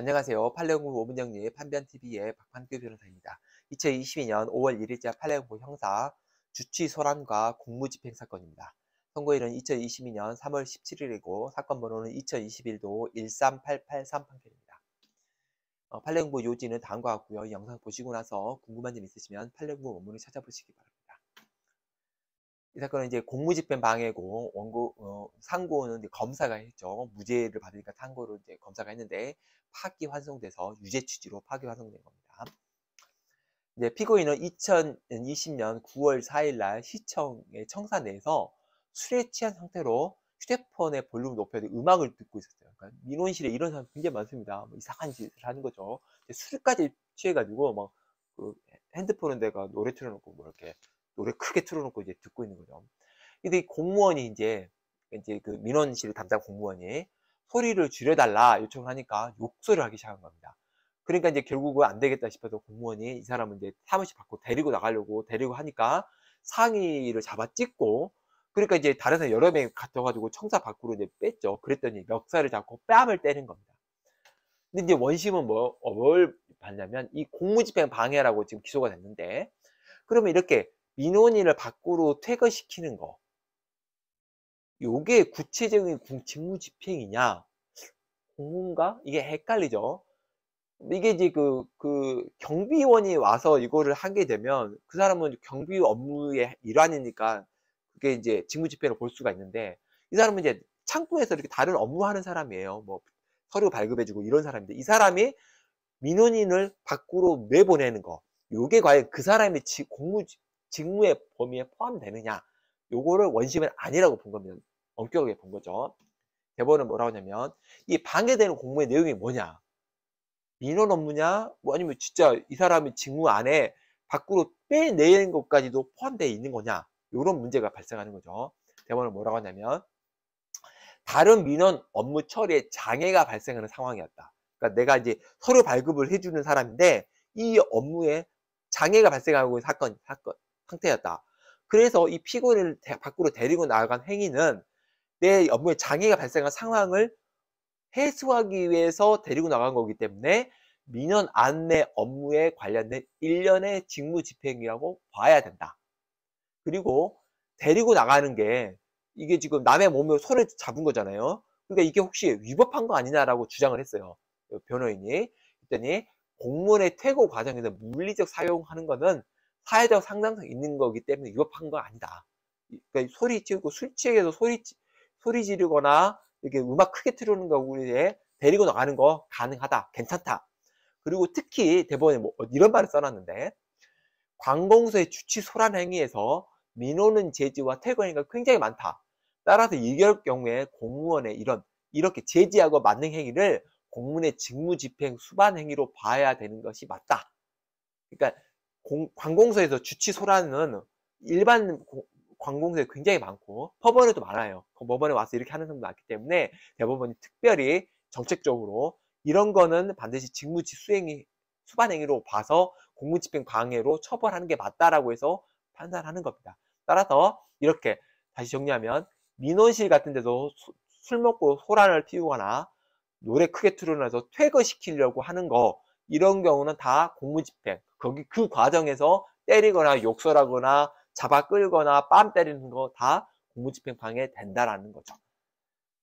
안녕하세요. 팔레옹고 오문영리 판변TV의 박판규 변호사입니다. 2022년 5월 1일자 팔레옹고 형사 주취 소란과 공무집행 사건입니다. 선고일은 2022년 3월 17일이고 사건 번호는 2021도 13883 판결입니다. 어, 팔레옹고 요지는 다음과 같고요. 영상 보시고 나서 궁금한 점 있으시면 팔레옹고 원문을 찾아보시기 바랍니다. 이 사건은 이제 공무집행 방해고 원고 어, 상고는 검사가 했죠. 무죄를 받으니까 탄고를 이제 검사가 했는데 파기 환송돼서 유죄 취지로 파기 환송된 겁니다. 이제 피고인은 2020년 9월 4일 날 시청의 청사 내에서 술에 취한 상태로 휴대폰의 볼륨 높여서 음악을 듣고 있었어요. 그러니까 민원실에 이런 사람 굉장히 많습니다. 뭐 이상한 짓을 하는 거죠. 술까지 취해가지고 막그 핸드폰에다가 노래 틀어놓고 뭐 이렇게 노래 크게 틀어놓고 이제 듣고 있는 거죠. 근데 이 공무원이 이제 이제 그 민원실 담당 공무원이 소리를 줄여달라 요청을 하니까 욕설을 하기 시작한 겁니다. 그러니까 이제 결국은 안 되겠다 싶어서 공무원이 이 사람은 이제 사무실 받고 데리고 나가려고 데리고 하니까 상의를 잡아 찍고 그러니까 이제 다른 사람 여러 명이 갇혀가지고 청사 밖으로 이제 뺐죠. 그랬더니 멱살을 잡고 뺨을 때는 겁니다. 근데 이제 원심은 뭐, 어, 뭘 봤냐면 이 공무집행 방해라고 지금 기소가 됐는데 그러면 이렇게 민원인을 밖으로 퇴거시키는 거. 요게 구체적인 직무 집행이냐, 공문가? 무 이게 헷갈리죠. 이게 이제 그, 그, 경비원이 와서 이거를 하게 되면 그 사람은 경비 업무의 일환이니까 그게 이제 직무 집행을 볼 수가 있는데 이 사람은 이제 창구에서 이렇게 다른 업무 하는 사람이에요. 뭐 서류 발급해주고 이런 사람인데 이 사람이 민원인을 밖으로 내보내는 거. 요게 과연 그사람이 공무, 직무의 범위에 포함되느냐 요거를 원심은 아니라고 본 겁니다. 엄격하게 본 거죠. 대본원은 뭐라고 하냐면 이 방해되는 공무의 내용이 뭐냐 민원 업무냐 뭐 아니면 진짜 이 사람이 직무 안에 밖으로 빼내는 것까지도 포함되어 있는 거냐 이런 문제가 발생하는 거죠 대본원은 뭐라고 하냐면 다른 민원 업무 처리에 장애가 발생하는 상황이었다 그러니까 내가 이제 서류 발급을 해주는 사람인데 이 업무에 장애가 발생하고 있는 사건 사건 상태였다. 그래서 이 피고를 인 밖으로 데리고 나간 행위는 내 업무에 장애가 발생한 상황을 해소하기 위해서 데리고 나간 거기 때문에 민원 안내 업무에 관련된 일련의 직무 집행이라고 봐야 된다. 그리고 데리고 나가는 게 이게 지금 남의 몸에 손을 잡은 거잖아요. 그러니까 이게 혹시 위법한 거 아니냐라고 주장을 했어요. 변호인이. 그랬더니 공무원의 퇴고 과정에서 물리적 사용하는 거는 사회적 상당성 있는 거기 때문에 위법한 거 아니다. 그러니까 소리 지르고 술 취해서 소리 소리 지르거나 이렇게 음악 크게 틀어놓는 거 우리에 데리고 나가는 거 가능하다. 괜찮다. 그리고 특히 대법원에 뭐 어, 이런 말을 써놨는데 관공서의 주치 소란 행위에서 민원은 제지와 퇴거행위가 굉장히 많다. 따라서 이럴 경우에 공무원의 이런 이렇게 제지하고 맞는 행위를 공문의 직무집행 수반 행위로 봐야 되는 것이 맞다. 그러니까 공, 관공서에서 주치소라는 일반 관공서에 굉장히 많고 법원에도 많아요. 법원에 와서 이렇게 하는 사람도 많기 때문에 대법원이 특별히 정책적으로 이런 거는 반드시 직무지 수행이 수반행위로 봐서 공무집행 방해로 처벌하는 게 맞다라고 해서 판단하는 겁니다. 따라서 이렇게 다시 정리하면 민원실 같은 데서 소, 술 먹고 소란을 피우거나 노래 크게 틀어놔서 퇴거시키려고 하는 거 이런 경우는 다 공무집행 거기 그 과정에서 때리거나 욕설하거나 잡아 끌거나 뺨 때리는 거 다 공무집행 방해 된다라는 거죠.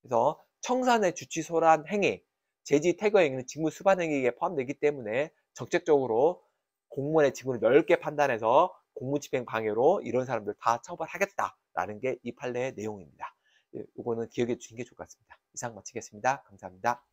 그래서 청산의 주치소란 행위, 제지 태거 행위는 직무 수반 행위에 포함되기 때문에 적극적으로 공무원의 직무를 넓게 판단해서 공무집행 방해로 이런 사람들 다 처벌하겠다라는 게 이 판례의 내용입니다. 이거는 예, 기억해 주신 게 좋을 것 같습니다. 이상 마치겠습니다. 감사합니다.